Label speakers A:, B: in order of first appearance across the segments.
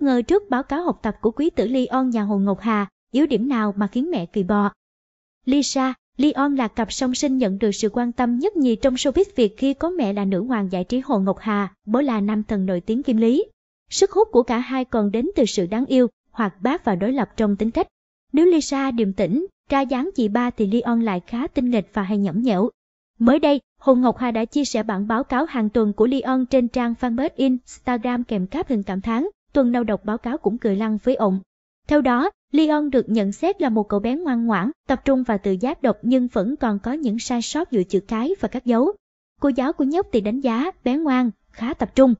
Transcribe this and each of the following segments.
A: bất ngờ trước báo cáo học tập của quý tử Leon nhà Hồ Ngọc Hà, yếu điểm nào mà khiến mẹ kỳ bò. Lisa, Leon là cặp song sinh nhận được sự quan tâm nhất nhì trong showbiz Việt khi có mẹ là nữ hoàng giải trí Hồ Ngọc Hà, bố là nam thần nổi tiếng Kim Lý. Sức hút của cả hai còn đến từ sự đáng yêu, hoạt bát và đối lập trong tính cách. Nếu Lisa điềm tĩnh, ra dáng chị ba thì Leon lại khá tinh nghịch và hay nhõng nhẽo. Mới đây, Hồ Ngọc Hà đã chia sẻ bản báo cáo hàng tuần của Leon trên trang fanpage Instagram kèm cáp hình cảm thán tuần nào đọc báo cáo cũng cười lăn với ông. Theo đó, Leon được nhận xét là một cậu bé ngoan ngoãn, tập trung và tự giác đọc nhưng vẫn còn có những sai sót giữa chữ cái và các dấu. Cô giáo của nhóc thì đánh giá bé ngoan, khá tập trung,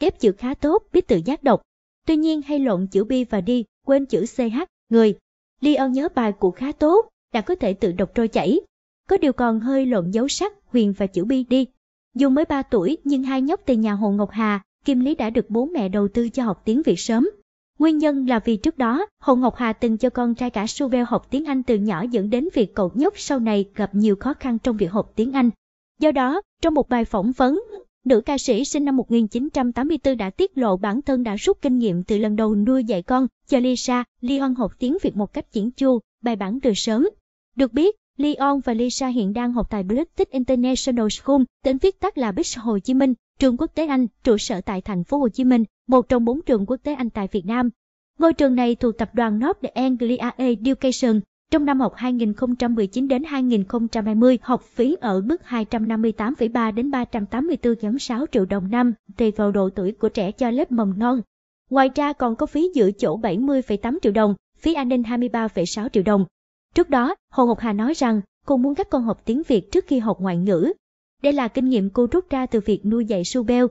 A: ghép chữ khá tốt, biết tự giác đọc. Tuy nhiên hay lộn chữ bi và đi, quên chữ ch, người. Leon nhớ bài của khá tốt, đã có thể tự đọc trôi chảy. Có điều còn hơi lộn dấu sắc, huyền và chữ bi đi. Dù mới 3 tuổi nhưng hai nhóc từ nhà Hồ Ngọc Hà Kim Lý đã được bố mẹ đầu tư cho học tiếng Việt sớm. Nguyên nhân là vì trước đó, Hồ Ngọc Hà từng cho con trai cả Suvel học tiếng Anh từ nhỏ dẫn đến việc cậu nhóc sau này gặp nhiều khó khăn trong việc học tiếng Anh. Do đó, trong một bài phỏng vấn, nữ ca sĩ sinh năm 1984 đã tiết lộ bản thân đã rút kinh nghiệm từ lần đầu nuôi dạy con, cho Lisa, Leon học tiếng Việt một cách chỉnh chu, bài bản từ sớm. Được biết, Leon và Lisa hiện đang học tại British International School, tên viết tắt là Bích Hồ Chí Minh, Trường Quốc tế Anh, trụ sở tại thành phố Hồ Chí Minh, một trong bốn trường quốc tế Anh tại Việt Nam. Ngôi trường này thuộc tập đoàn North Anglia Education. Trong năm học 2019 đến 2020, học phí ở mức 258,3 đến 384,6 triệu đồng năm, tùy vào độ tuổi của trẻ cho lớp mầm non. Ngoài ra còn có phí giữ chỗ 70,8 triệu đồng, phí an ninh 23,6 triệu đồng. Trước đó, Hồ Ngọc Hà nói rằng cô muốn các con học tiếng Việt trước khi học ngoại ngữ, đây là kinh nghiệm cô rút ra từ việc nuôi dạy su beo.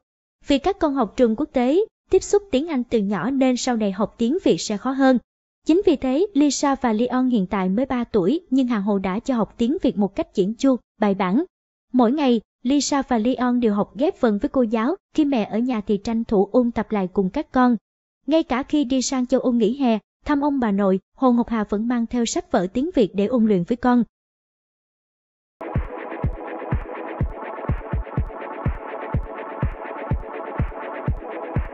A: Vì các con học trường quốc tế tiếp xúc tiếng Anh từ nhỏ nên sau này học tiếng Việt sẽ khó hơn. Chính vì thế, Lisa và Leon hiện tại mới 3 tuổi nhưng hàng Hồ đã cho học tiếng Việt một cách chuyển chu, bài bản. Mỗi ngày, Lisa và Leon đều học ghép vần với cô giáo khi mẹ ở nhà thì tranh thủ ôn tập lại cùng các con. Ngay cả khi đi sang châu Âu nghỉ hè, thăm ông bà nội, Hồ Ngọc Hà vẫn mang theo sách vở tiếng Việt để ôn luyện với con.